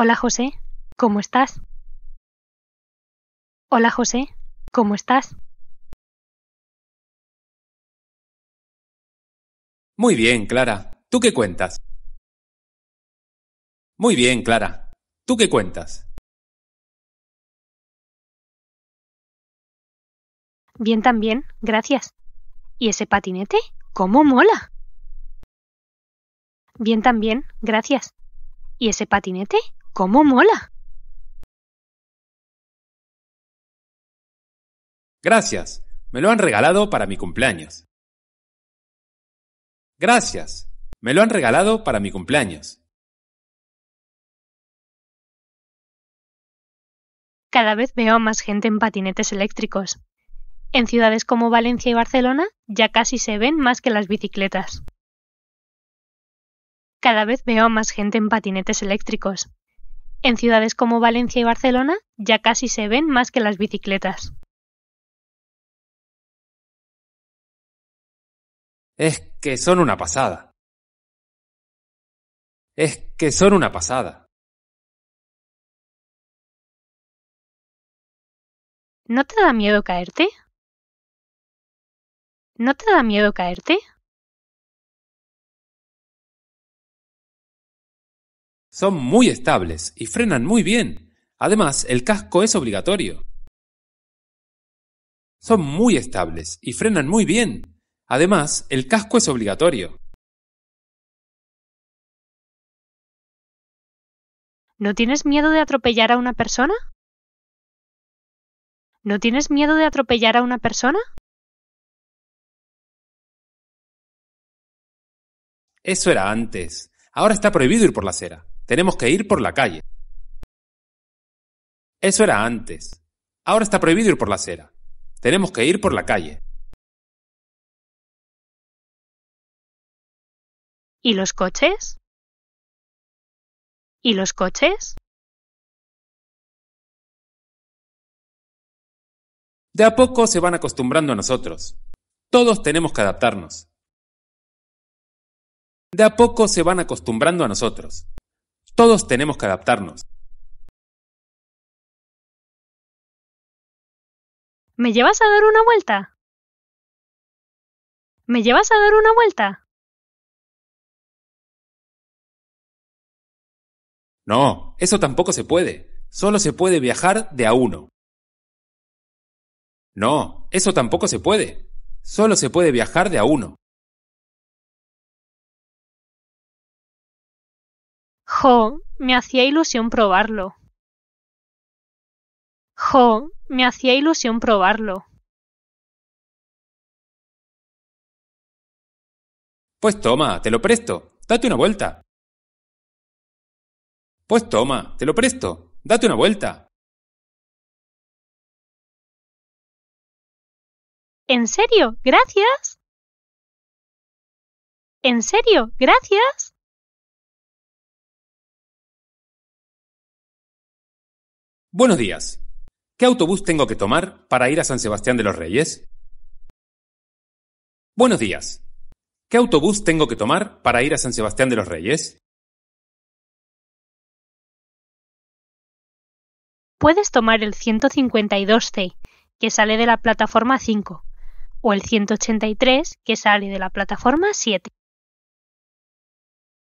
Hola José, ¿cómo estás? Hola José, ¿cómo estás? Muy bien, Clara. ¿Tú qué cuentas? Muy bien, Clara. ¿Tú qué cuentas? Bien también, gracias. ¿Y ese patinete? ¿Cómo mola? Bien también, gracias. ¿Y ese patinete? cómo mola. Gracias, me lo han regalado para mi cumpleaños. Gracias, me lo han regalado para mi cumpleaños. Cada vez veo más gente en patinetes eléctricos. En ciudades como Valencia y Barcelona ya casi se ven más que las bicicletas. Cada vez veo más gente en patinetes eléctricos. En ciudades como Valencia y Barcelona ya casi se ven más que las bicicletas. Es que son una pasada. Es que son una pasada. ¿No te da miedo caerte? ¿No te da miedo caerte? Son muy estables y frenan muy bien. Además, el casco es obligatorio. Son muy estables y frenan muy bien. Además, el casco es obligatorio. ¿No tienes miedo de atropellar a una persona? ¿No tienes miedo de atropellar a una persona? Eso era antes. Ahora está prohibido ir por la acera. Tenemos que ir por la calle. Eso era antes. Ahora está prohibido ir por la acera. Tenemos que ir por la calle. ¿Y los coches? ¿Y los coches? De a poco se van acostumbrando a nosotros. Todos tenemos que adaptarnos. De a poco se van acostumbrando a nosotros. Todos tenemos que adaptarnos. ¿Me llevas a dar una vuelta? ¿Me llevas a dar una vuelta? No, eso tampoco se puede. Solo se puede viajar de a uno. No, eso tampoco se puede. Solo se puede viajar de a uno. Jo, me hacía ilusión probarlo. Jo, me hacía ilusión probarlo. Pues toma, te lo presto, date una vuelta. Pues toma, te lo presto, date una vuelta. ¿En serio? Gracias. ¿En serio? Gracias. Buenos días. ¿Qué autobús tengo que tomar para ir a San Sebastián de los Reyes? Buenos días. ¿Qué autobús tengo que tomar para ir a San Sebastián de los Reyes? Puedes tomar el 152C, que sale de la plataforma 5, o el 183, que sale de la plataforma 7.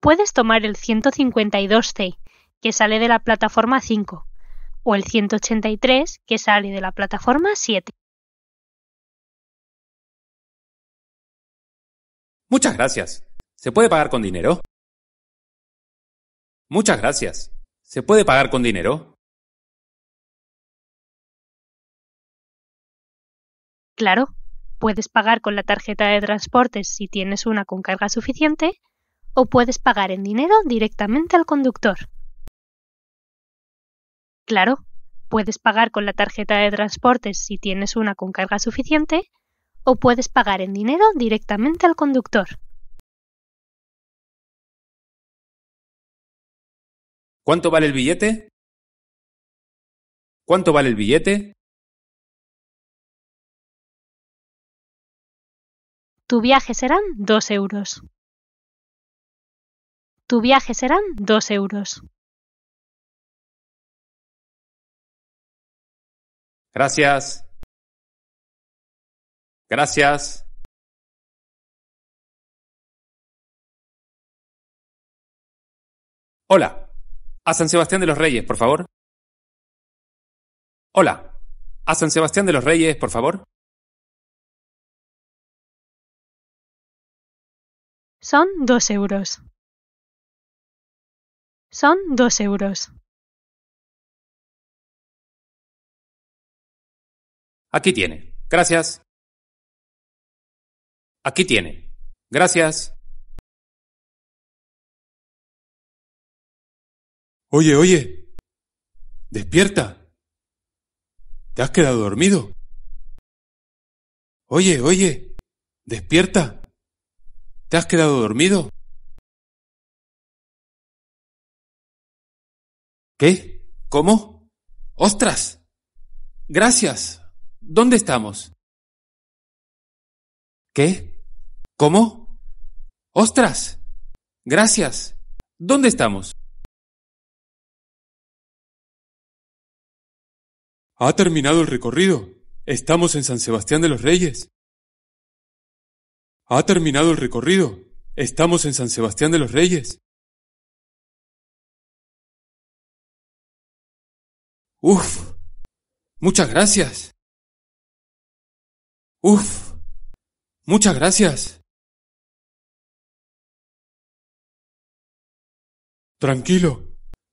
Puedes tomar el 152C, que sale de la plataforma 5, o el 183 que sale de la plataforma 7. Muchas gracias. ¿Se puede pagar con dinero? Muchas gracias. ¿Se puede pagar con dinero? Claro, puedes pagar con la tarjeta de transportes si tienes una con carga suficiente o puedes pagar en dinero directamente al conductor. Claro, puedes pagar con la tarjeta de transportes si tienes una con carga suficiente, o puedes pagar en dinero directamente al conductor. ¿Cuánto vale el billete? ¿Cuánto vale el billete? Tu viaje serán 2 euros. Tu viaje serán 2 euros. Gracias. Gracias. Hola. A San Sebastián de los Reyes, por favor. Hola. A San Sebastián de los Reyes, por favor. Son dos euros. Son dos euros. Aquí tiene. Gracias. Aquí tiene. Gracias. Oye, oye. Despierta. ¿Te has quedado dormido? Oye, oye. Despierta. ¿Te has quedado dormido? ¿Qué? ¿Cómo? ¡Ostras! Gracias. ¿Dónde estamos? ¿Qué? ¿Cómo? ¡Ostras! Gracias. ¿Dónde estamos? Ha terminado el recorrido. Estamos en San Sebastián de los Reyes. Ha terminado el recorrido. Estamos en San Sebastián de los Reyes. Uf. Muchas gracias. Uf. Muchas gracias. Tranquilo.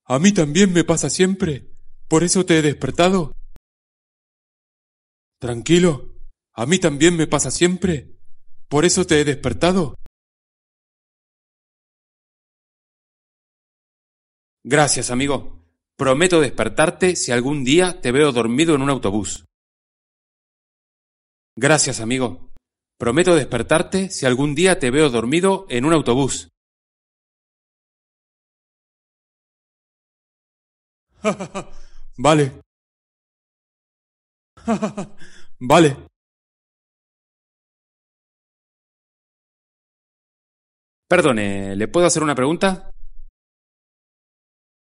A mí también me pasa siempre. Por eso te he despertado. Tranquilo. A mí también me pasa siempre. Por eso te he despertado. Gracias, amigo. Prometo despertarte si algún día te veo dormido en un autobús. Gracias, amigo. Prometo despertarte si algún día te veo dormido en un autobús. vale. vale. Perdone, ¿le puedo hacer una pregunta?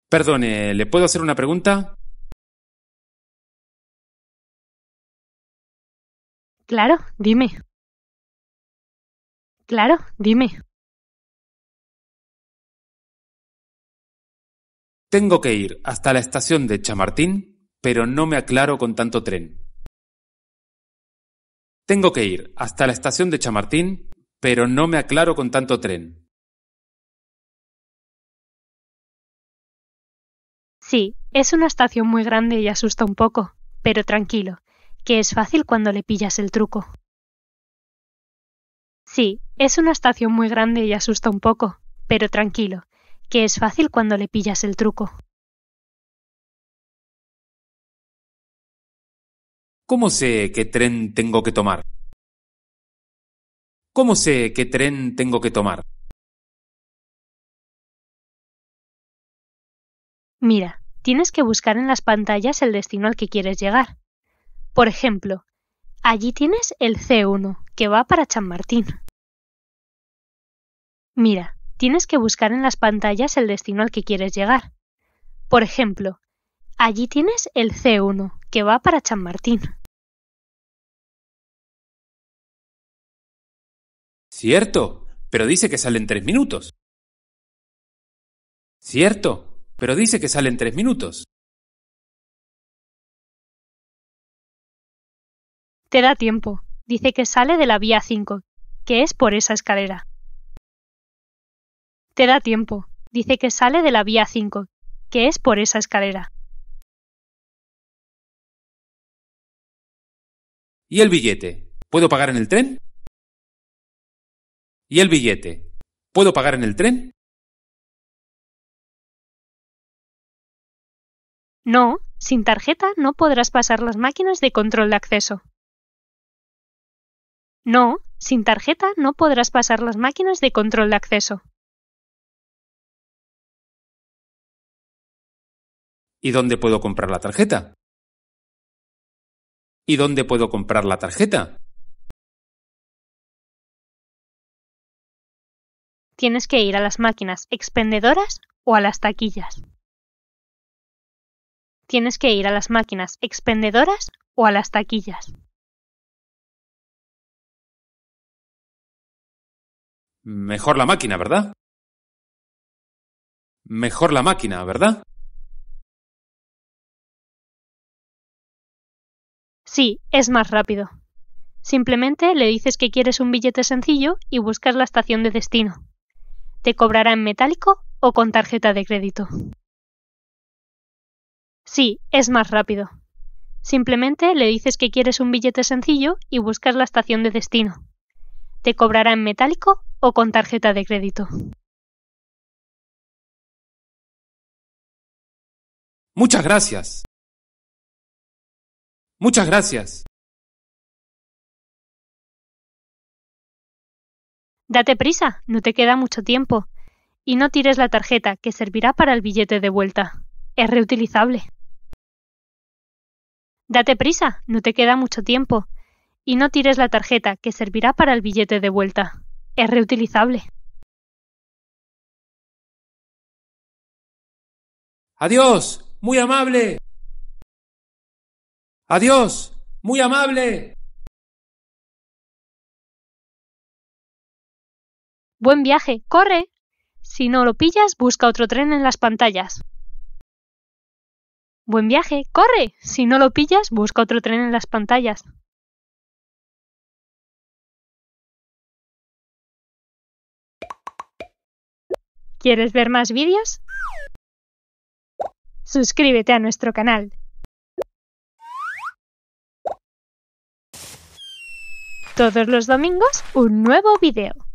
Perdone, ¿le puedo hacer una pregunta? Claro, dime. Claro, dime. Tengo que ir hasta la estación de Chamartín, pero no me aclaro con tanto tren. Tengo que ir hasta la estación de Chamartín, pero no me aclaro con tanto tren. Sí, es una estación muy grande y asusta un poco, pero tranquilo, que es fácil cuando le pillas el truco. Sí, es una estación muy grande y asusta un poco, pero tranquilo, que es fácil cuando le pillas el truco. ¿Cómo sé qué tren tengo que tomar? ¿Cómo sé qué tren tengo que tomar? Mira, tienes que buscar en las pantallas el destino al que quieres llegar. Por ejemplo, allí tienes el C1, que va para Martín. Mira, tienes que buscar en las pantallas el destino al que quieres llegar. Por ejemplo, allí tienes el C1, que va para Martín. Cierto, pero dice que salen tres minutos. Cierto, pero dice que salen tres minutos. Te da tiempo. Dice que sale de la vía 5, que es por esa escalera. Te da tiempo. Dice que sale de la vía 5, que es por esa escalera. ¿Y el billete? ¿Puedo pagar en el tren? ¿Y el billete? ¿Puedo pagar en el tren? No, sin tarjeta no podrás pasar las máquinas de control de acceso. No, sin tarjeta no podrás pasar las máquinas de control de acceso. ¿Y dónde puedo comprar la tarjeta? ¿Y dónde puedo comprar la tarjeta? Tienes que ir a las máquinas expendedoras o a las taquillas. Tienes que ir a las máquinas expendedoras o a las taquillas. Mejor la máquina, ¿verdad? Mejor la máquina, ¿verdad? Sí, es más rápido. Simplemente le dices que quieres un billete sencillo y buscas la estación de destino. Te cobrará en metálico o con tarjeta de crédito. Sí, es más rápido. Simplemente le dices que quieres un billete sencillo y buscas la estación de destino. Te cobrará en metálico o con tarjeta de crédito. Muchas gracias. Muchas gracias. Date prisa, no te queda mucho tiempo. Y no tires la tarjeta, que servirá para el billete de vuelta. Es reutilizable. Date prisa, no te queda mucho tiempo. Y no tires la tarjeta, que servirá para el billete de vuelta es reutilizable. Adiós, muy amable. Adiós, muy amable. Buen viaje, corre. Si no lo pillas, busca otro tren en las pantallas. Buen viaje, corre. Si no lo pillas, busca otro tren en las pantallas. ¿Quieres ver más vídeos? Suscríbete a nuestro canal. Todos los domingos un nuevo vídeo.